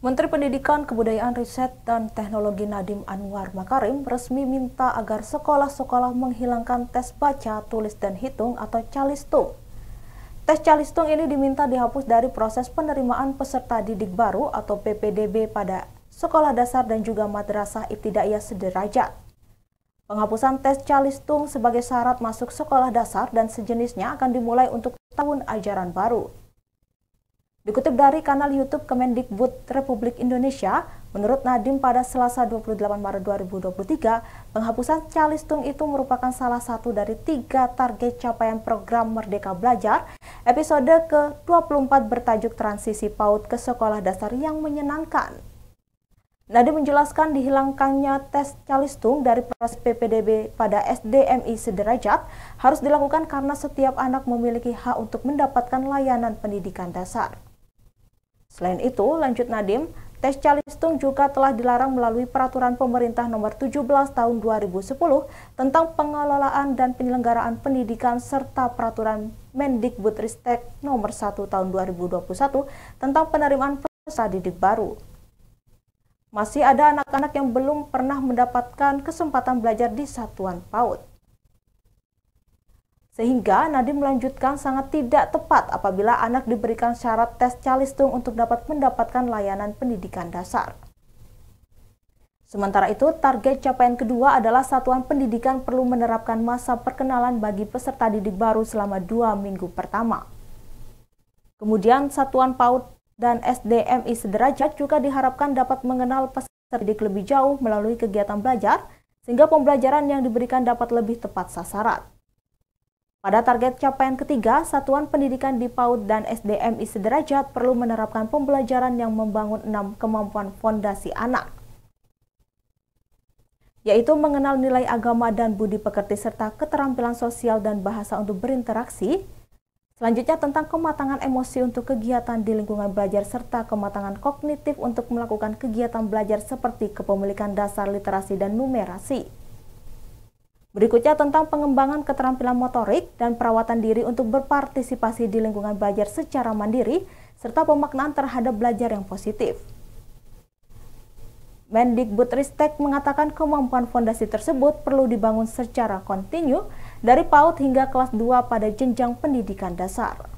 Menteri Pendidikan, Kebudayaan, Riset, dan Teknologi Nadiem Anwar Makarim resmi minta agar sekolah-sekolah menghilangkan tes baca, tulis, dan hitung atau calistung. Tes calistung ini diminta dihapus dari proses penerimaan peserta didik baru atau PPDB pada sekolah dasar dan juga madrasah ibtidaiyah sederajat. Penghapusan tes calistung sebagai syarat masuk sekolah dasar dan sejenisnya akan dimulai untuk tahun ajaran baru. Dikutip dari kanal YouTube Kemendikbud Republik Indonesia, menurut Nadiem pada Selasa 28 Maret 2023, penghapusan calistung itu merupakan salah satu dari tiga target capaian program Merdeka Belajar episode ke-24 bertajuk Transisi PAUD ke Sekolah Dasar yang Menyenangkan. Nadiem menjelaskan dihilangkannya tes calistung dari proses PPDB pada SDMI sederajat harus dilakukan karena setiap anak memiliki hak untuk mendapatkan layanan pendidikan dasar. Selain itu, lanjut Nadim, tes calistung juga telah dilarang melalui peraturan pemerintah nomor 17 tahun 2010 tentang pengelolaan dan penyelenggaraan pendidikan serta peraturan Mendikbudristek nomor 1 tahun 2021 tentang penerimaan peserta didik baru. Masih ada anak-anak yang belum pernah mendapatkan kesempatan belajar di satuan PAUD. Sehingga Nadiem melanjutkan sangat tidak tepat apabila anak diberikan syarat tes calistung untuk dapat mendapatkan layanan pendidikan dasar. Sementara itu, target capaian kedua adalah satuan pendidikan perlu menerapkan masa perkenalan bagi peserta didik baru selama dua minggu pertama. Kemudian, satuan PAUD dan SDMI sederajat juga diharapkan dapat mengenal peserta didik lebih jauh melalui kegiatan belajar, sehingga pembelajaran yang diberikan dapat lebih tepat sasaran. Pada target capaian ketiga, Satuan Pendidikan di PAUD dan SDMI sederajat perlu menerapkan pembelajaran yang membangun enam kemampuan fondasi anak, yaitu mengenal nilai agama dan budi pekerti serta keterampilan sosial dan bahasa untuk berinteraksi, selanjutnya tentang kematangan emosi untuk kegiatan di lingkungan belajar serta kematangan kognitif untuk melakukan kegiatan belajar seperti kepemilikan dasar literasi dan numerasi. Berikutnya tentang pengembangan keterampilan motorik dan perawatan diri untuk berpartisipasi di lingkungan belajar secara mandiri, serta pemaknaan terhadap belajar yang positif. Mendikbudristek mengatakan kemampuan fondasi tersebut perlu dibangun secara kontinu dari PAUD hingga kelas 2 pada jenjang pendidikan dasar.